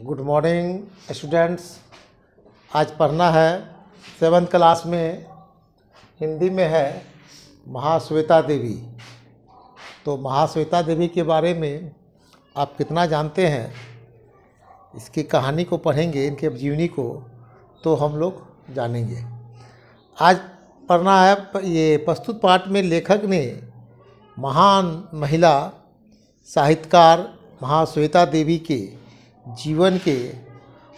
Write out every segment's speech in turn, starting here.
good morning students आज पढ़ना है सेवन्थ क्लास में हिंदी में है महाश्वेता देवी तो महाश्वेता देवी के बारे में आप कितना जानते हैं इसकी कहानी को पढ़ेंगे इनके जीवनी को तो हम लोग जानेंगे आज पढ़ना है ये प्रस्तुत पाठ में लेखक ने महान महिला साहित्यकार महाश्वेता देवी के जीवन के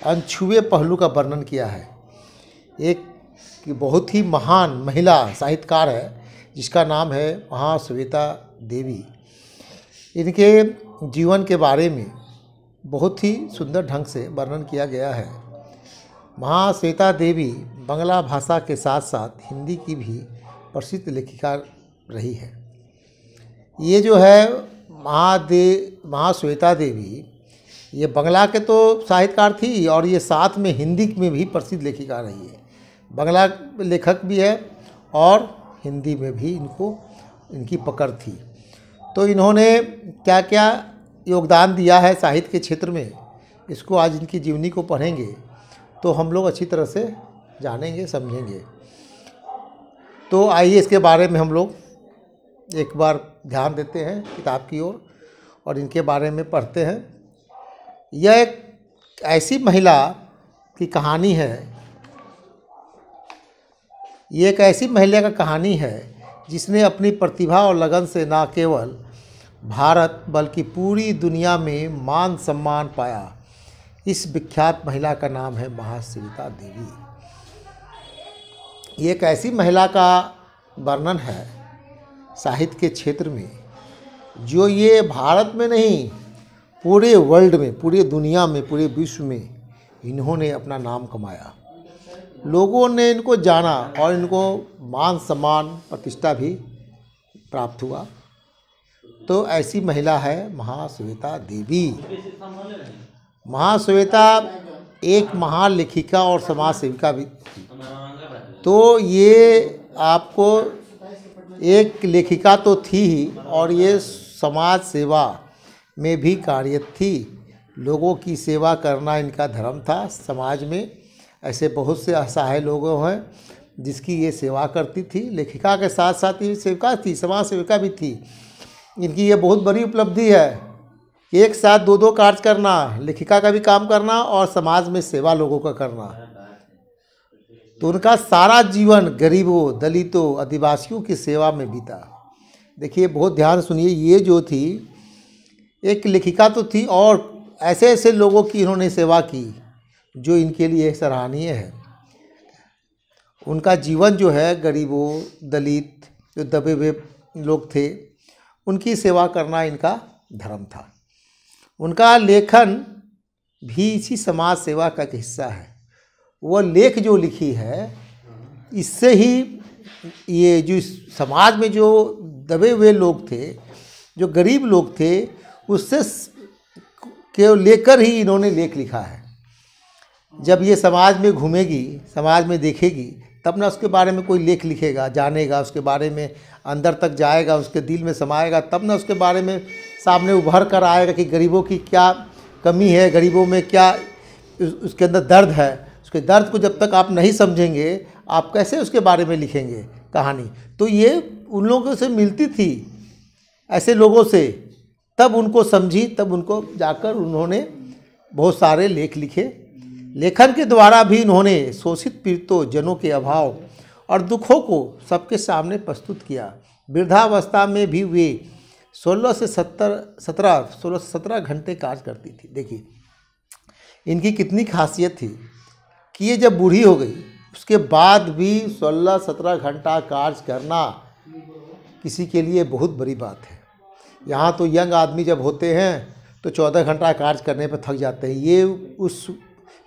अनछुए पहलू का वर्णन किया है एक बहुत ही महान महिला साहित्यकार है जिसका नाम है महा देवी इनके जीवन के बारे में बहुत ही सुंदर ढंग से वर्णन किया गया है महा श्वेता देवी बंगला भाषा के साथ साथ हिंदी की भी प्रसिद्ध लेखिका रही है ये जो है महादे महाश्वेता देवी ये बंगला के तो साहित्यकार थी और ये साथ में हिंदी में भी प्रसिद्ध लेखिका रही है बंगला लेखक भी है और हिंदी में भी इनको इनकी पकड़ थी तो इन्होंने क्या क्या योगदान दिया है साहित्य के क्षेत्र में इसको आज इनकी जीवनी को पढ़ेंगे तो हम लोग अच्छी तरह से जानेंगे समझेंगे तो आइए इसके बारे में हम लोग एक बार ध्यान देते हैं किताब की ओर और, और इनके बारे में पढ़ते हैं यह एक ऐसी महिला की कहानी है ये एक ऐसी महिला का कहानी है जिसने अपनी प्रतिभा और लगन से ना केवल भारत बल्कि पूरी दुनिया में मान सम्मान पाया इस विख्यात महिला का नाम है महासविता देवी ये एक ऐसी महिला का वर्णन है साहित्य के क्षेत्र में जो ये भारत में नहीं पूरे वर्ल्ड में पूरे दुनिया में पूरे विश्व में इन्होंने अपना नाम कमाया लोगों ने इनको जाना और इनको मान सम्मान प्रतिष्ठा भी प्राप्त हुआ तो ऐसी महिला है महाश्वेता देवी महाश्वेता एक महान लेखिका और समाज सेविका भी थी तो ये आपको एक लेखिका तो थी ही और ये समाज सेवा में भी कार्यत थी लोगों की सेवा करना इनका धर्म था समाज में ऐसे बहुत से असहाय लोग हैं जिसकी ये सेवा करती थी लेखिका के साथ साथ ये सेविका थी समाज सेविका भी थी इनकी ये बहुत बड़ी उपलब्धि है एक साथ दो दो कार्य करना लेखिका का भी काम करना और समाज में सेवा लोगों का करना तो उनका सारा जीवन गरीबों दलितों आदिवासियों की सेवा में बीता देखिए बहुत ध्यान सुनिए ये जो थी एक लेखिका तो थी और ऐसे ऐसे लोगों की इन्होंने सेवा की जो इनके लिए सराहनीय है उनका जीवन जो है गरीबों दलित जो दबे हुए लोग थे उनकी सेवा करना इनका धर्म था उनका लेखन भी इसी समाज सेवा का एक हिस्सा है वह लेख जो लिखी है इससे ही ये जो समाज में जो दबे हुए लोग थे जो गरीब लोग थे उससे के लेकर ही इन्होंने लेख लिखा है जब ये समाज में घूमेगी समाज में देखेगी तब ना उसके बारे में कोई लेख लिखेगा जानेगा उसके बारे में अंदर तक जाएगा उसके दिल में समाएगा तब ना उसके बारे में सामने उभर कर आएगा कि गरीबों की क्या कमी है गरीबों में क्या उसके अंदर दर्द है उसके दर्द को जब तक आप नहीं समझेंगे आप कैसे उसके बारे में लिखेंगे कहानी तो ये उन लोगों से मिलती थी ऐसे लोगों से तब उनको समझी तब उनको जाकर उन्होंने बहुत सारे लेख लिखे लेखन के द्वारा भी इन्होंने शोषित पीड़ितों जनों के अभाव और दुखों को सबके सामने प्रस्तुत किया वृद्धावस्था में भी वे 16 से 70 17 16 से 17 घंटे कार्य करती थी देखिए इनकी कितनी खासियत थी कि ये जब बूढ़ी हो गई उसके बाद भी 16-17 घंटा कार्य करना किसी के लिए बहुत बड़ी बात है यहाँ तो यंग आदमी जब होते हैं तो चौदह घंटा कार्य करने पर थक जाते हैं ये उस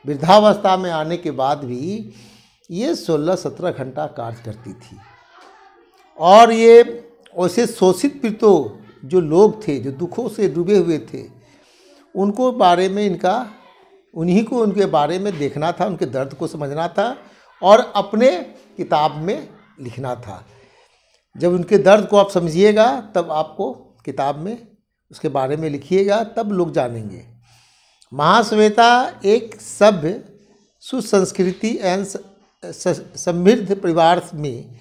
वृद्धावस्था में आने के बाद भी ये सोलह सत्रह घंटा कार्य करती थी और ये वैसे शोषित पितो जो लोग थे जो दुखों से डूबे हुए थे उनको बारे में इनका उन्हीं को उनके बारे में देखना था उनके दर्द को समझना था और अपने किताब में लिखना था जब उनके दर्द को आप समझिएगा तब आपको किताब में उसके बारे में लिखिएगा तब लोग जानेंगे महाश्वेता एक सभ्य सुसंस्कृति एंड समृद्ध परिवार में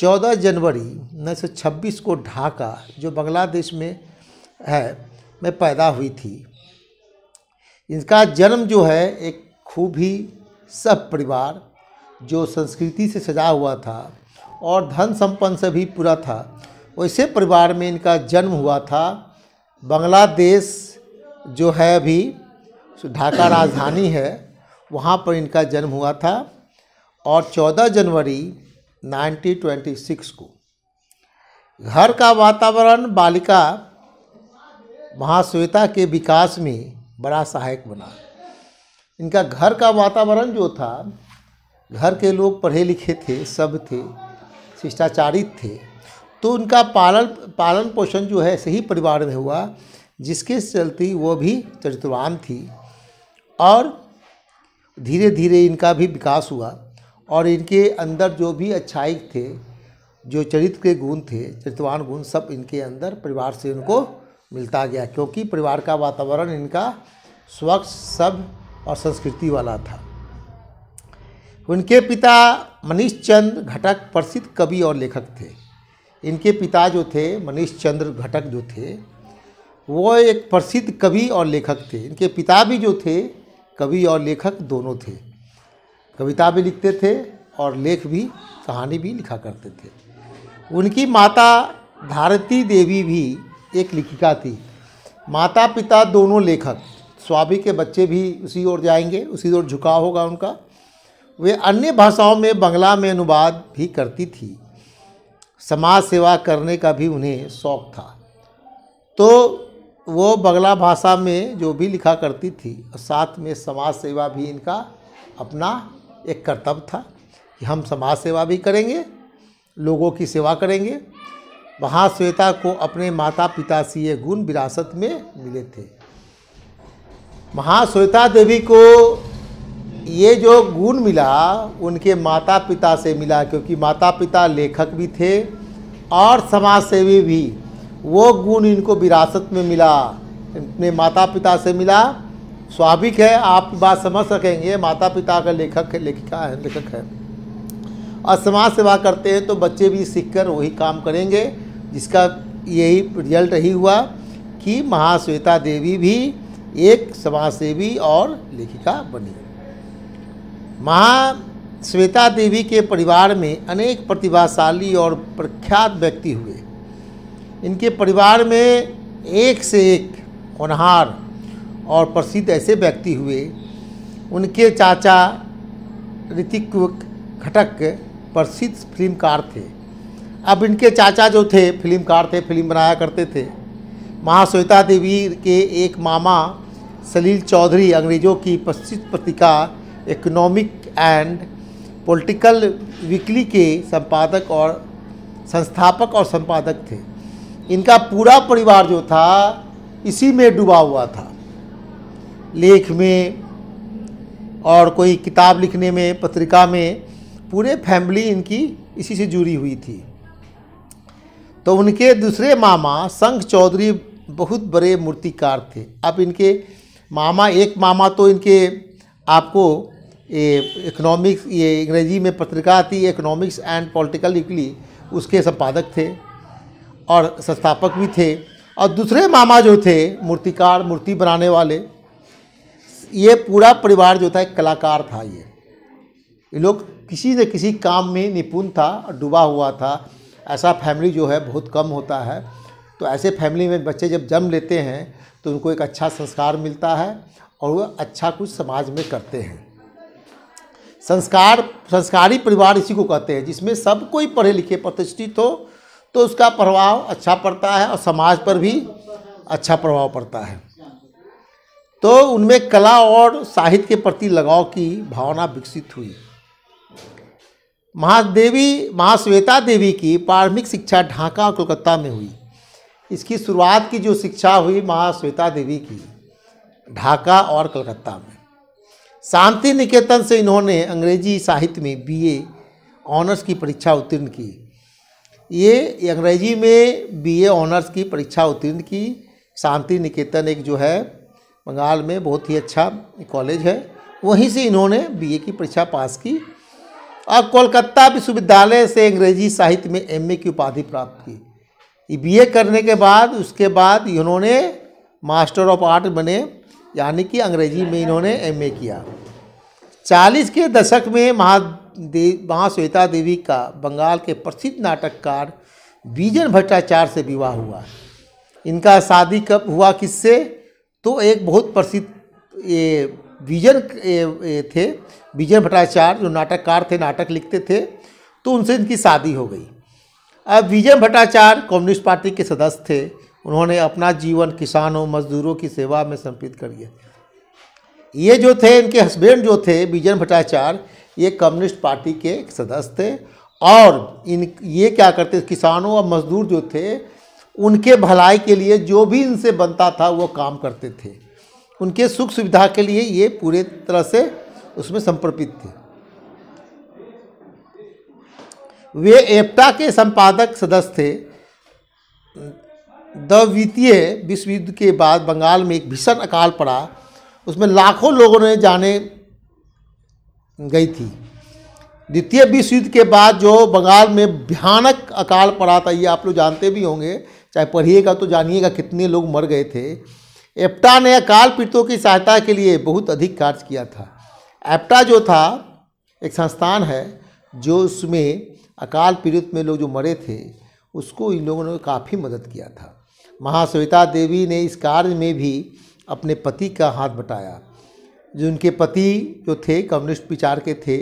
14 जनवरी उन्नीस को ढाका जो बांग्लादेश में है में पैदा हुई थी इनका जन्म जो है एक खूब ही सब परिवार जो संस्कृति से सजा हुआ था और धन संपन्न से भी पूरा था वैसे परिवार में इनका जन्म हुआ था बांग्लादेश जो है अभी ढाका राजधानी है वहाँ पर इनका जन्म हुआ था और 14 जनवरी 1926 को घर का वातावरण बालिका महाश्वेता के विकास में बड़ा सहायक बना इनका घर का वातावरण जो था घर के लोग पढ़े लिखे थे सब थे शिष्टाचारित थे तो उनका पालन पालन पोषण जो है सही परिवार में हुआ जिसके चलते वो भी चरित्रवान थी और धीरे धीरे इनका भी विकास हुआ और इनके अंदर जो भी अच्छाई थे जो चरित्र के गुण थे चरित्रवान गुण सब इनके अंदर परिवार से उनको मिलता गया क्योंकि परिवार का वातावरण इनका स्वच्छ सब और संस्कृति वाला था उनके पिता मनीष चंद घटक प्रसिद्ध कवि और लेखक थे इनके पिता जो थे मनीष चंद्र घटक जो थे वो एक प्रसिद्ध कवि और लेखक थे इनके पिता भी जो थे कवि और लेखक दोनों थे कविता भी लिखते थे और लेख भी कहानी भी लिखा करते थे उनकी माता भारती देवी भी एक लेखिका थी माता पिता दोनों लेखक स्वाभि के बच्चे भी उसी ओर जाएंगे उसी ओर झुकाव होगा उनका वे अन्य भाषाओं में बंगला में अनुवाद भी करती थी समाज सेवा करने का भी उन्हें शौक था तो वो बंगला भाषा में जो भी लिखा करती थी और साथ में समाज सेवा भी इनका अपना एक कर्तव्य था कि हम समाज सेवा भी करेंगे लोगों की सेवा करेंगे वहाँ श्वेता को अपने माता पिता से ये गुण विरासत में मिले थे महाश्वेता देवी को ये जो गुण मिला उनके माता पिता से मिला क्योंकि माता पिता लेखक भी थे और समाज सेवी भी वो गुण इनको विरासत में मिला अपने माता पिता से मिला स्वाभाविक है आप बात समझ सकेंगे माता पिता का लेखक लेखिका है लेखक है और समाज सेवा करते हैं तो बच्चे भी सीखकर वही काम करेंगे जिसका यही रिजल्ट यही हुआ कि महाश्वेता देवी भी एक समाजसेवी और लेखिका बनी महा श्वेता देवी के परिवार में अनेक प्रतिभाशाली और प्रख्यात व्यक्ति हुए इनके परिवार में एक से एक होनहार और प्रसिद्ध ऐसे व्यक्ति हुए उनके चाचा ऋतिक घटक प्रसिद्ध फिल्मकार थे अब इनके चाचा जो थे फिल्मकार थे फिल्म बनाया करते थे महाश्वेता देवी के एक मामा सलील चौधरी अंग्रेज़ों की प्रसिद्ध पत्रिका इकोनॉमिक एंड पॉलिटिकल वीकली के संपादक और संस्थापक और संपादक थे इनका पूरा परिवार जो था इसी में डूबा हुआ था लेख में और कोई किताब लिखने में पत्रिका में पूरे फैमिली इनकी इसी से जुड़ी हुई थी तो उनके दूसरे मामा शंख चौधरी बहुत बड़े मूर्तिकार थे अब इनके मामा एक मामा तो इनके आपको इकोनॉमिक्स ये अंग्रेजी में पत्रिका आती इकोनॉमिक्स एंड पॉलिटिकल वीकली उसके संपादक थे और संस्थापक भी थे और दूसरे मामा जो थे मूर्तिकार मूर्ति बनाने वाले ये पूरा परिवार जो था एक कलाकार था ये ये लोग किसी न किसी काम में निपुण था डूबा हुआ था ऐसा फैमिली जो है बहुत कम होता है तो ऐसे फैमिली में बच्चे जब जन्म लेते हैं तो उनको एक अच्छा संस्कार मिलता है और वह अच्छा कुछ समाज में करते हैं संस्कार संस्कारी परिवार इसी को कहते हैं जिसमें सब कोई पढ़े लिखे प्रतिष्ठित हो तो उसका प्रभाव अच्छा पड़ता है और समाज पर भी अच्छा प्रभाव पड़ता है तो उनमें कला और साहित्य के प्रति लगाव की भावना विकसित हुई महादेवी महाश्वेता देवी की प्रारंभिक शिक्षा ढाका और कोलकाता में हुई इसकी शुरुआत की जो शिक्षा हुई महाश्वेता देवी की ढाका और कलकत्ता में शांति निकेतन से इन्होंने अंग्रेजी साहित्य में बीए ऑनर्स की परीक्षा उत्तीर्ण की ये अंग्रेजी में बीए ऑनर्स की परीक्षा उत्तीर्ण की शांति निकेतन एक जो है बंगाल में बहुत ही अच्छा कॉलेज है वहीं से इन्होंने बीए की परीक्षा पास की और कोलकाता विश्वविद्यालय से अंग्रेजी साहित्य में एमए की उपाधि प्राप्त की बी करने के बाद उसके बाद इन्होंने मास्टर ऑफ आर्ट बने यानी कि अंग्रेजी में इन्होंने एमए किया चालीस के दशक में महादेव महाश्वेता देवी का बंगाल के प्रसिद्ध नाटककार बीजन भट्टाचार्य से विवाह हुआ इनका शादी कब हुआ किससे तो एक बहुत प्रसिद्ध ये विजन थे बीजन भट्टाचार्य जो नाटककार थे नाटक लिखते थे तो उनसे इनकी शादी हो गई अब विजय भट्टाचार्य कम्युनिस्ट पार्टी के सदस्य थे उन्होंने अपना जीवन किसानों मजदूरों की सेवा में समर्पित कर दिया ये जो थे इनके हस्बैंड जो थे विजन भट्टाचार्य ये कम्युनिस्ट पार्टी के एक सदस्य थे और इन ये क्या करते किसानों और मजदूर जो थे उनके भलाई के लिए जो भी इनसे बनता था वो काम करते थे उनके सुख सुविधा के लिए ये पूरे तरह से उसमें समर्पित थे वे एप्टा के संपादक सदस्य थे द्वितीय विश्व युद्ध के बाद बंगाल में एक भीषण अकाल पड़ा उसमें लाखों लोगों ने जाने गई थी द्वितीय विश्व युद्ध के बाद जो बंगाल में भयानक अकाल पड़ा था ये आप लोग जानते भी होंगे चाहे पढ़िएगा तो जानिएगा कितने लोग मर गए थे एप्टा ने अकाल पीड़ितों की सहायता के लिए बहुत अधिक कार्य किया था एप्टा जो था एक संस्थान है जो उसमें अकाल पीड़ित में लोग जो मरे थे उसको इन लोगों ने काफ़ी मदद किया था महाश्वेता देवी ने इस कार्य में भी अपने पति का हाथ बटाया जो उनके पति जो थे कम्युनिस्ट विचार के थे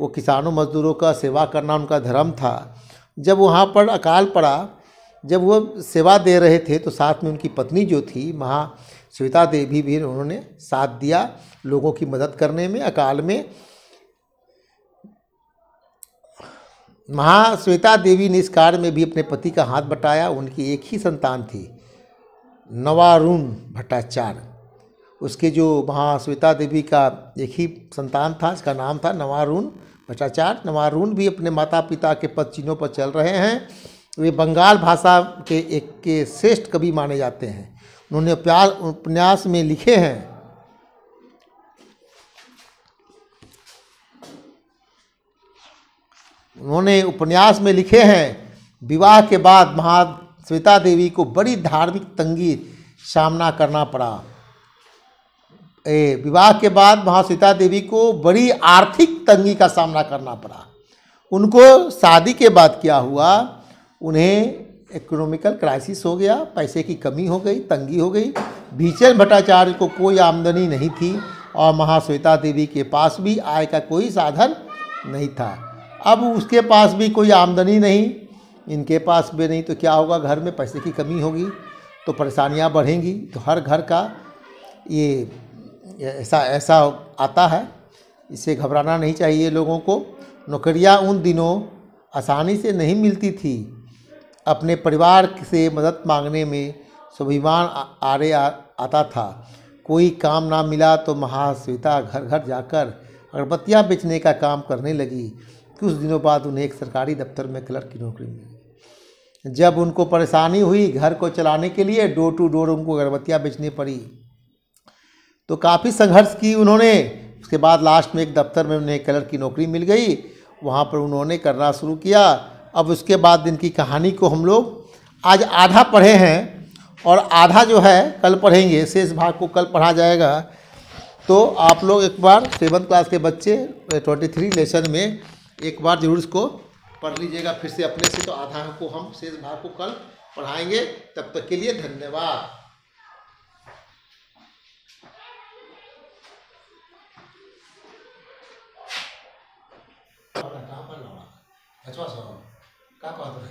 वो किसानों मजदूरों का सेवा करना उनका धर्म था जब वहाँ पर अकाल पड़ा जब वो सेवा दे रहे थे तो साथ में उनकी पत्नी जो थी महा सविता देवी भी उन्होंने साथ दिया लोगों की मदद करने में अकाल में महाश्वेता देवी ने इस कार्य में भी अपने पति का हाथ बटाया उनकी एक ही संतान थी नवारुण भट्टाचार्य उसके जो महाश्वेता देवी का एक ही संतान था इसका नाम था नवारुण भट्टाचार्य नवारुण भी अपने माता पिता के पद चिन्हों पर चल रहे हैं वे बंगाल भाषा के एक के श्रेष्ठ कवि माने जाते हैं उन्होंने उपन्यास में लिखे हैं उन्होंने उपन्यास में लिखे हैं विवाह के बाद महा श्वेता देवी को बड़ी धार्मिक तंगी सामना करना पड़ा ए, विवाह के बाद महा श्वेता देवी को बड़ी आर्थिक तंगी का सामना करना पड़ा उनको शादी के बाद क्या हुआ उन्हें इकोनॉमिकल क्राइसिस हो गया पैसे की कमी हो गई तंगी हो गई भीषण भट्टाचार्य को कोई आमदनी नहीं थी और महाश्वेता देवी के पास भी आय का कोई साधन नहीं था अब उसके पास भी कोई आमदनी नहीं इनके पास भी नहीं तो क्या होगा घर में पैसे की कमी होगी तो परेशानियाँ बढ़ेंगी तो हर घर का ये ऐसा ऐसा आता है इसे घबराना नहीं चाहिए लोगों को नौकरियाँ उन दिनों आसानी से नहीं मिलती थी अपने परिवार से मदद मांगने में स्वाभिमान आरे आ, आता था कोई काम ना मिला तो महाश्वेता घर घर जाकर अगरबत्तियाँ बेचने का काम करने लगी कुछ दिनों बाद उन्हें एक सरकारी दफ्तर में क्लर्क की नौकरी मिली जब उनको परेशानी हुई घर को चलाने के लिए डोर टू डोर उनको अगरबत्तियाँ बेचनी पड़ी तो काफ़ी संघर्ष की उन्होंने उसके बाद लास्ट में एक दफ्तर में उन्हें क्लर्क की नौकरी मिल गई वहाँ पर उन्होंने करना शुरू किया अब उसके बाद इनकी कहानी को हम लोग आज आधा पढ़े हैं और आधा जो है कल पढ़ेंगे शेष भाग को कल पढ़ा जाएगा तो आप लोग एक बार सेवन क्लास के बच्चे ट्वेंटी थ्री लेसन में एक बार जरूर इसको पढ़ लीजिएगा फिर से अपने से तो आधा को हम शेष भाग को कल पढ़ाएंगे तब तक के लिए धन्यवाद अच्छा क्या कल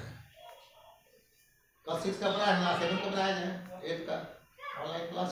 सिक्स का बनाया है ना सेवन का बनाया एट का ऑनलाइन क्लास